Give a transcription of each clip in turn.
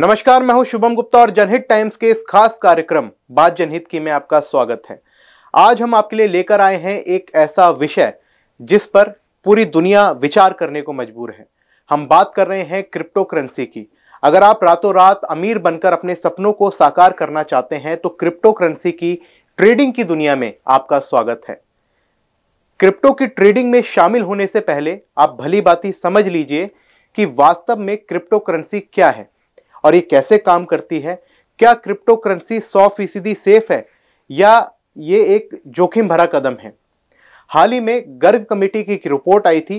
नमस्कार मैं हूं शुभम गुप्ता और जनहित टाइम्स के इस खास कार्यक्रम बात जनहित की में आपका स्वागत है आज हम आपके लिए लेकर आए हैं एक ऐसा विषय जिस पर पूरी दुनिया विचार करने को मजबूर है हम बात कर रहे हैं क्रिप्टो करेंसी की अगर आप रातों रात अमीर बनकर अपने सपनों को साकार करना चाहते हैं तो क्रिप्टो करेंसी की ट्रेडिंग की दुनिया में आपका स्वागत है क्रिप्टो की ट्रेडिंग में शामिल होने से पहले आप भली बात समझ लीजिए कि वास्तव में क्रिप्टो करेंसी क्या है और ये कैसे काम करती है क्या क्रिप्टो करेंसी सौ फीसदी सेफ है या ये एक जोखिम भरा कदम है हाल ही में गर्ग कमेटी की एक रिपोर्ट आई थी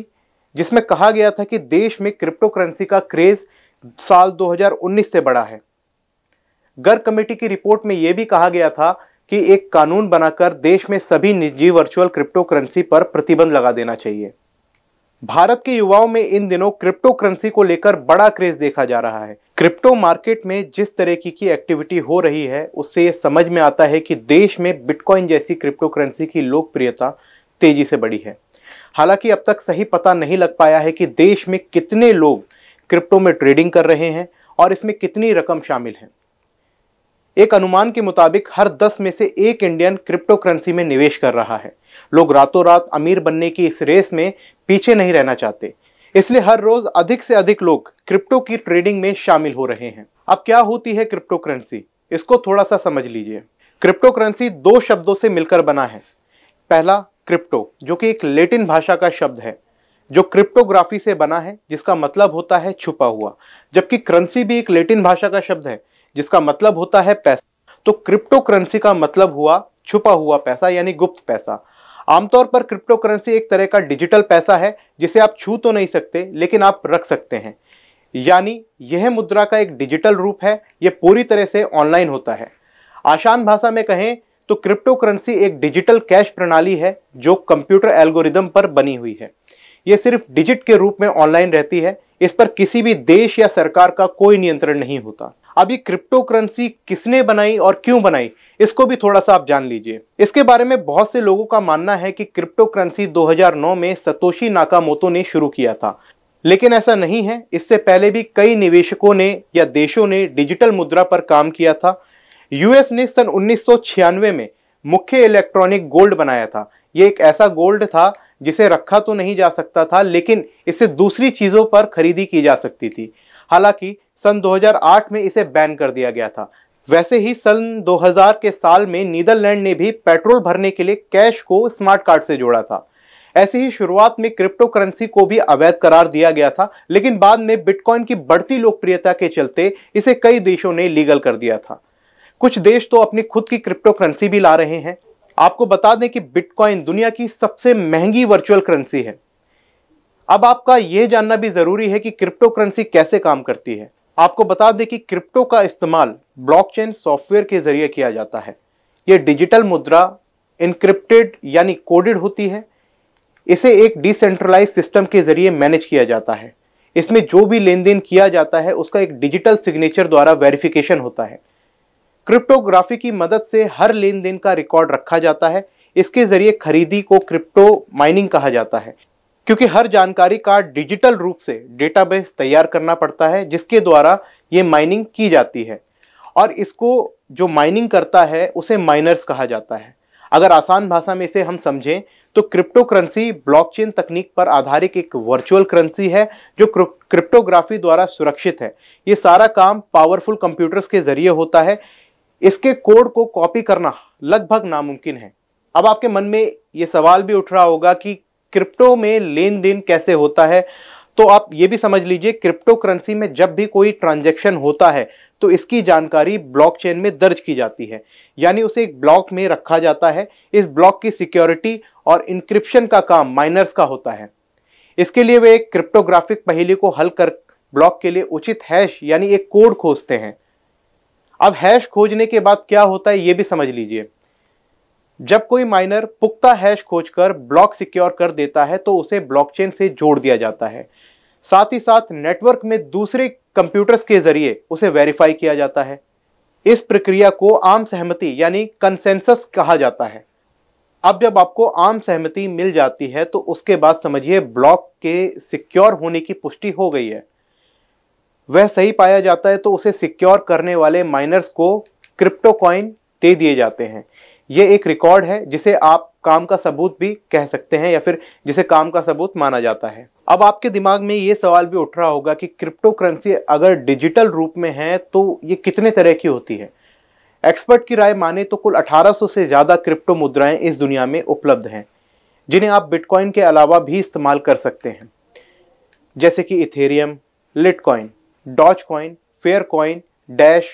जिसमें कहा गया था कि देश में क्रिप्टो करेंसी का क्रेज साल 2019 से बड़ा है गर्ग कमेटी की रिपोर्ट में यह भी कहा गया था कि एक कानून बनाकर देश में सभी निजी वर्चुअल क्रिप्टो करेंसी पर प्रतिबंध लगा देना चाहिए भारत के युवाओं में इन दिनों क्रिप्टो करेंसी को लेकर बड़ा क्रेज देखा जा रहा है क्रिप्टो मार्केट में जिस तरह की की एक्टिविटी हो रही है उससे ये समझ में आता है कि देश में बिटकॉइन जैसी क्रिप्टो करेंसी की लोकप्रियता तेजी से बढ़ी है हालांकि अब तक सही पता नहीं लग पाया है कि देश में कितने लोग क्रिप्टो में ट्रेडिंग कर रहे हैं और इसमें कितनी रकम शामिल है एक अनुमान के मुताबिक हर दस में से एक इंडियन क्रिप्टो करेंसी में निवेश कर रहा है लोग रातों रात अमीर बनने की इस रेस में पीछे नहीं रहना चाहते इसलिए हर रोज अधिक से अधिक लोग क्रिप्टो की ट्रेडिंग में शामिल हो रहे हैं अब क्या होती है क्रिप्टो करेंसी इसको थोड़ा सा समझ लीजिए क्रिप्टो करेंसी दो शब्दों से मिलकर बना है पहला क्रिप्टो जो कि एक लेटिन भाषा का शब्द है जो क्रिप्टोग्राफी से बना है जिसका मतलब होता है छुपा हुआ जबकि करेंसी भी एक लेटिन भाषा का शब्द है जिसका मतलब होता है पैसा तो क्रिप्टो करेंसी का मतलब हुआ छुपा हुआ पैसा यानी गुप्त पैसा आमतौर पर क्रिप्टो करेंसी एक तरह का डिजिटल पैसा है जिसे आप छू तो नहीं सकते लेकिन आप रख सकते हैं यानी यह मुद्रा का एक डिजिटल रूप है यह पूरी तरह से ऑनलाइन होता है आसान भाषा में कहें तो क्रिप्टो करेंसी एक डिजिटल कैश प्रणाली है जो कंप्यूटर एल्गोरिदम पर बनी हुई है ये सिर्फ डिजिट के रूप में ऑनलाइन रहती है इस पर किसी भी देश या सरकार का कोई नियंत्रण नहीं होता अब ये क्रिप्टो करेंसी किसने बनाई और क्यों बनाई इसको भी थोड़ा सा आप जान लीजिए इसके बारे में बहुत से लोगों का मानना है कि क्रिप्टो करेंसी दो में सतोशी नाकामोतो ने शुरू किया था लेकिन ऐसा नहीं है इससे पहले भी कई निवेशकों ने या देशों ने डिजिटल मुद्रा पर काम किया था यूएस ने सन उन्नीस में मुख्य इलेक्ट्रॉनिक गोल्ड बनाया था ये एक ऐसा गोल्ड था जिसे रखा तो नहीं जा सकता था लेकिन इसे दूसरी चीज़ों पर खरीदी की जा सकती थी हालांकि सन 2008 में इसे बैन कर दिया गया था वैसे ही सन 2000 के साल में नीदरलैंड ने भी पेट्रोल भरने के लिए कैश को स्मार्ट कार्ड से जोड़ा था ऐसी ही शुरुआत में क्रिप्टो करेंसी को भी अवैध करार दिया गया था लेकिन बाद में बिटकॉइन की बढ़ती लोकप्रियता के चलते इसे कई देशों ने लीगल कर दिया था कुछ देश तो अपनी खुद की क्रिप्टो करेंसी भी ला रहे हैं आपको बता दें कि बिटकॉइन दुनिया की सबसे महंगी वर्चुअल करेंसी है अब आपका यह जानना भी जरूरी है कि क्रिप्टो करेंसी कैसे काम करती है आपको बता दें कि क्रिप्टो का इस्तेमाल ब्लॉकचेन सॉफ्टवेयर के जरिए किया जाता है ये डिजिटल मुद्रा इनक्रिप्टेड यानी कोडेड होती है इसे एक डिसेंट्रलाइज सिस्टम के जरिए मैनेज किया जाता है इसमें जो भी लेन देन किया जाता है उसका एक डिजिटल सिग्नेचर द्वारा वेरिफिकेशन होता है क्रिप्टोग्राफी की मदद से हर लेन देन का रिकॉर्ड रखा जाता है इसके जरिए खरीदी को क्रिप्टो माइनिंग कहा जाता है क्योंकि हर जानकारी का डिजिटल रूप से डेटाबेस तैयार करना पड़ता है जिसके द्वारा ये माइनिंग की जाती है और इसको जो माइनिंग करता है उसे माइनर्स कहा जाता है अगर आसान भाषा में इसे हम समझें तो क्रिप्टो करेंसी ब्लॉकचेन तकनीक पर आधारित एक वर्चुअल करेंसी है जो क्रिप्टोग्राफी द्वारा सुरक्षित है ये सारा काम पावरफुल कंप्यूटर्स के जरिए होता है इसके कोड को कॉपी करना लगभग नामुमकिन है अब आपके मन में ये सवाल भी उठ रहा होगा कि क्रिप्टो में लेन देन कैसे होता है तो आप ये भी समझ लीजिए क्रिप्टो करेंसी में जब भी कोई ट्रांजेक्शन होता है तो इसकी जानकारी ब्लॉकचेन में दर्ज की जाती है यानी उसे एक ब्लॉक में रखा जाता है इस ब्लॉक की सिक्योरिटी और इंक्रिप्शन का काम माइनर्स का होता है इसके लिए वे एक क्रिप्टोग्राफिक पहेली को हल कर ब्लॉक के लिए उचित हैश यानी एक कोड खोजते हैं अब हैश खोजने के बाद क्या होता है ये भी समझ लीजिए जब कोई माइनर पुख्ता हैश खोजकर ब्लॉक सिक्योर कर देता है तो उसे ब्लॉकचेन से जोड़ दिया जाता है साथ ही साथ नेटवर्क में दूसरे कंप्यूटर्स के जरिए उसे वेरीफाई किया जाता है इस प्रक्रिया को आम सहमति यानी कंसेंसस कहा जाता है अब जब आपको आम सहमति मिल जाती है तो उसके बाद समझिए ब्लॉक के सिक्योर होने की पुष्टि हो गई है वह सही पाया जाता है तो उसे सिक्योर करने वाले माइनर्स को क्रिप्टो कॉइन दे दिए जाते हैं ये एक रिकॉर्ड है जिसे आप काम का सबूत भी कह सकते हैं या फिर जिसे काम का सबूत माना जाता है अब आपके दिमाग में ये सवाल भी उठ रहा होगा कि क्रिप्टो करेंसी अगर डिजिटल रूप में है तो ये कितने तरह की होती है एक्सपर्ट की राय माने तो कुल 1800 से ज़्यादा क्रिप्टो मुद्राएं इस दुनिया में उपलब्ध हैं जिन्हें आप बिटकॉइन के अलावा भी इस्तेमाल कर सकते हैं जैसे कि Ethereum Litecoin Dogecoin Faircoin Dash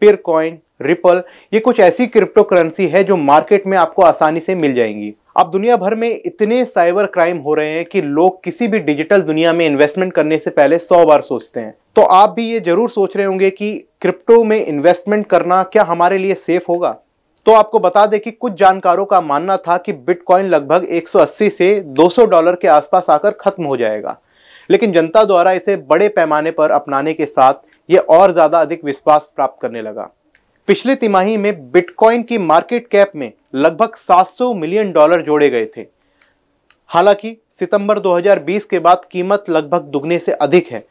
Peercoin Ripple ये कुछ ऐसी क्रिप्टो करेंसी है जो मार्केट में आपको आसानी से मिल जाएंगी अब दुनिया भर में इतने साइबर क्राइम हो रहे हैं कि लोग किसी भी डिजिटल दुनिया में इन्वेस्टमेंट करने से पहले सौ बार सोचते हैं तो आप भी ये जरूर सोच रहे होंगे कि क्रिप्टो में इन्वेस्टमेंट करना क्या हमारे लिए सेफ होगा तो आपको बता दें कि कुछ जानकारों का मानना था कि बिटकॉइन लगभग 180 से 200 डॉलर के आसपास आकर खत्म हो जाएगा लेकिन जनता द्वारा इसे बड़े पैमाने पर अपनाने के साथ ये और ज़्यादा अधिक विश्वास प्राप्त करने लगा पिछले तिमाही में बिटकॉइन की मार्केट कैप में लगभग 700 मिलियन डॉलर जोड़े गए थे हालांकि सितंबर 2020 के बाद कीमत लगभग दुगने से अधिक है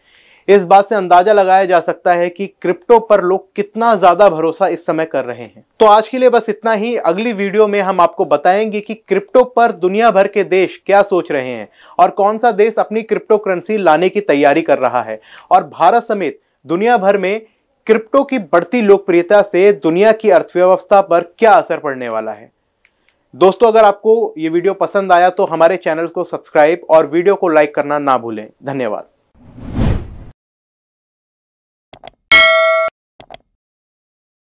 इस बात से अंदाजा लगाया जा सकता है कि क्रिप्टो पर लोग कितना ज्यादा भरोसा इस समय कर रहे हैं तो आज के लिए बस इतना ही अगली वीडियो में हम आपको बताएंगे कि क्रिप्टो पर दुनिया भर के देश क्या सोच रहे हैं और कौन सा देश अपनी क्रिप्टो करेंसी लाने की तैयारी कर रहा है और भारत समेत दुनिया भर में क्रिप्टो की बढ़ती लोकप्रियता से दुनिया की अर्थव्यवस्था पर क्या असर पड़ने वाला है दोस्तों अगर आपको ये वीडियो पसंद आया तो हमारे चैनल को सब्सक्राइब और वीडियो को लाइक करना ना भूलें धन्यवाद